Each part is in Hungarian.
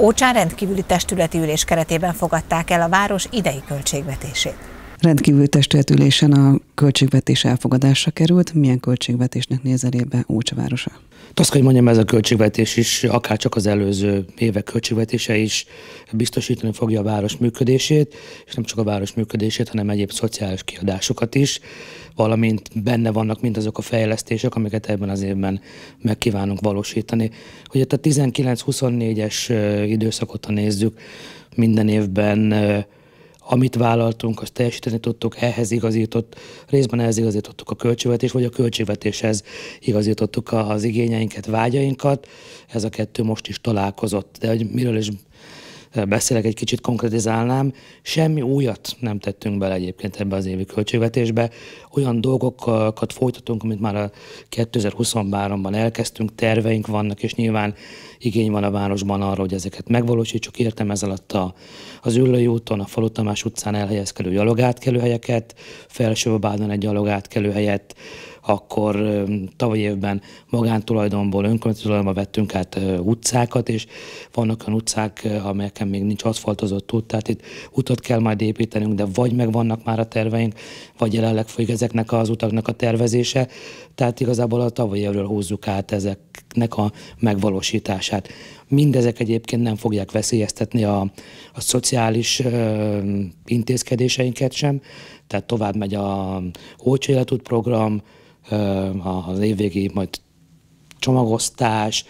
Ócsán rendkívüli testületi ülés keretében fogadták el a város idei költségvetését. Rendkívül testületülésen a költségvetés elfogadásra került. Milyen költségvetésnek néz elébe Ócsavárosa? városa? Azt hogy mondjam, ez a költségvetés is, akár csak az előző évek költségvetése is biztosítani fogja a város működését, és nem csak a város működését, hanem egyéb szociális kiadásokat is, valamint benne vannak mindazok a fejlesztések, amiket ebben az évben megkívánunk valósítani. Hogy itt a 19-24-es időszakot, ha nézzük, minden évben amit vállaltunk, azt teljesíteni tudtuk, ehhez igazított, részben ehhez igazítottuk a költségvetés, vagy a költségvetéshez igazítottuk az igényeinket, vágyainkat. Ez a kettő most is találkozott. De hogy miről is beszélek, egy kicsit konkretizálnám. Semmi újat nem tettünk bele egyébként ebbe az évi költségvetésbe. Olyan dolgokat folytatunk, amit már a 2023-ban elkezdtünk, terveink vannak, és nyilván igény van a városban arra, hogy ezeket megvalósítsuk. Értem ez alatt a, az Üllői úton, a Falu Tamás utcán elhelyezkedő gyalogátkelőhelyeket, Felső Bádon egy gyalogátkelőhelyet, akkor tavaly évben magántulajdonból önkormányzatulajdonban vettünk át utcákat, és vannak olyan utcák, amelyeken még nincs aszfaltozott út, tehát itt utat kell majd építenünk, de vagy megvannak már a terveink, vagy jelenleg folyik ezeknek az utaknak a tervezése, tehát igazából a tavaly évről húzzuk át ezek nek a megvalósítását. Mindezek egyébként nem fogják veszélyeztetni a, a szociális ö, intézkedéseinket sem, tehát tovább megy a olcsó program, ö, az évvégi majd csomagosztás,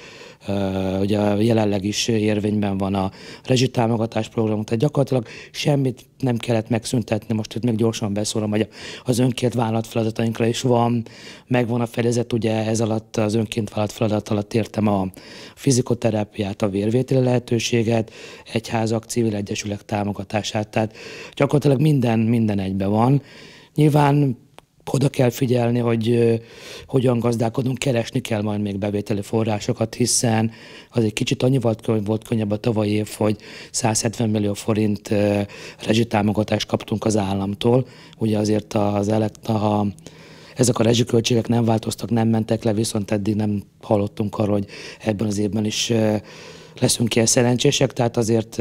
ugye jelenleg is érvényben van a rezsitámogatás program, tehát gyakorlatilag semmit nem kellett megszüntetni, most itt meg gyorsan beszólom, hogy az önként vállalt feladatainkra is van, megvan a fedezet, ugye ez alatt az önként vállalt feladat alatt értem a fizikoterápiát, a vérvételi lehetőséget, egyházak, civil egyesülek támogatását, tehát gyakorlatilag minden, minden egybe van. Nyilván oda kell figyelni, hogy hogyan gazdálkodunk, keresni kell majd még bevételi forrásokat, hiszen az egy kicsit annyival volt könnyebb a tavalyi év, hogy 170 millió forint rezsitámogatást kaptunk az államtól. Ugye azért az elekt, ha ezek a rezsiköltségek nem változtak, nem mentek le, viszont eddig nem hallottunk arról, hogy ebben az évben is leszünk ilyen szerencsések, tehát azért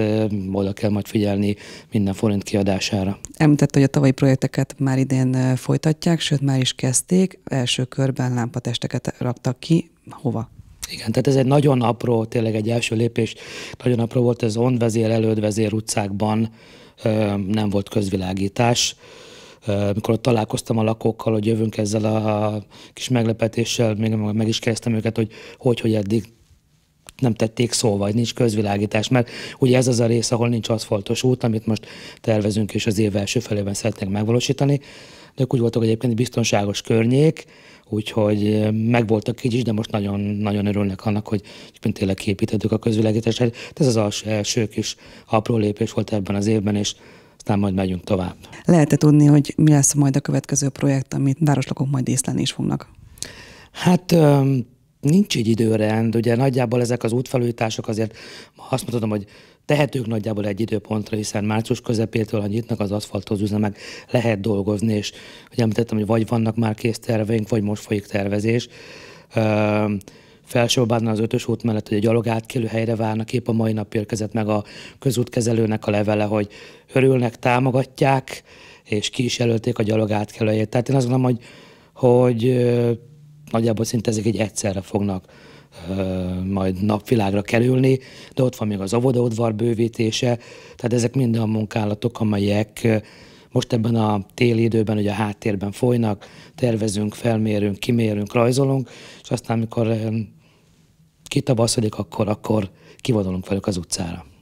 oda kell majd figyelni minden forint kiadására. Említett, hogy a tavalyi projekteket már idén folytatják, sőt már is kezdték. Első körben lámpatesteket raktak ki. Hova? Igen, tehát ez egy nagyon apró, tényleg egy első lépés, nagyon apró volt ez onvezér, elődvezér utcákban, nem volt közvilágítás. Mikor ott találkoztam a lakókkal, hogy jövünk ezzel a kis meglepetéssel, még meg is kezdtem őket, hogy hogy, hogy eddig nem tették szó, szóval, vagy nincs közvilágítás, mert ugye ez az a rész, ahol nincs aszfaltos út, amit most tervezünk és az év első felében szeretnénk megvalósítani, de úgy voltak egyébként biztonságos környék, úgyhogy megvoltak így is, de most nagyon, nagyon örülnek annak, hogy tényleg kiépítettük a közvilágítást. Hát ez az első, első kis apró lépés volt ebben az évben, és aztán majd megyünk tovább. Lehet-e tudni, hogy mi lesz majd a következő projekt, amit városlakók majd észlelni is fognak? Hát nincs egy időrend, ugye nagyjából ezek az útfelújítások azért azt mondhatom, hogy tehetők nagyjából egy időpontra, hiszen március közepétől, ha nyitnak az aszfalthoz üzemek, lehet dolgozni, és hogy említettem, hogy vagy vannak már kész terveink, vagy most folyik tervezés. Felsőbádnál az ötös út mellett, hogy a gyalog átkelő helyre várnak, épp a mai nap érkezett meg a közútkezelőnek a levele, hogy örülnek, támogatják, és ki is jelölték a gyalog átkelőjét. Tehát én azt gondolom, hogy, hogy nagyjából szinte ezek egy egyszerre fognak majd napvilágra kerülni, de ott van még az óvodaudvar bővítése, tehát ezek mind a munkálatok, amelyek most ebben a téli időben ugye a háttérben folynak, tervezünk, felmérünk, kimérünk, rajzolunk, és aztán amikor kitabaszodik, akkor, akkor kivadolunk velük az utcára.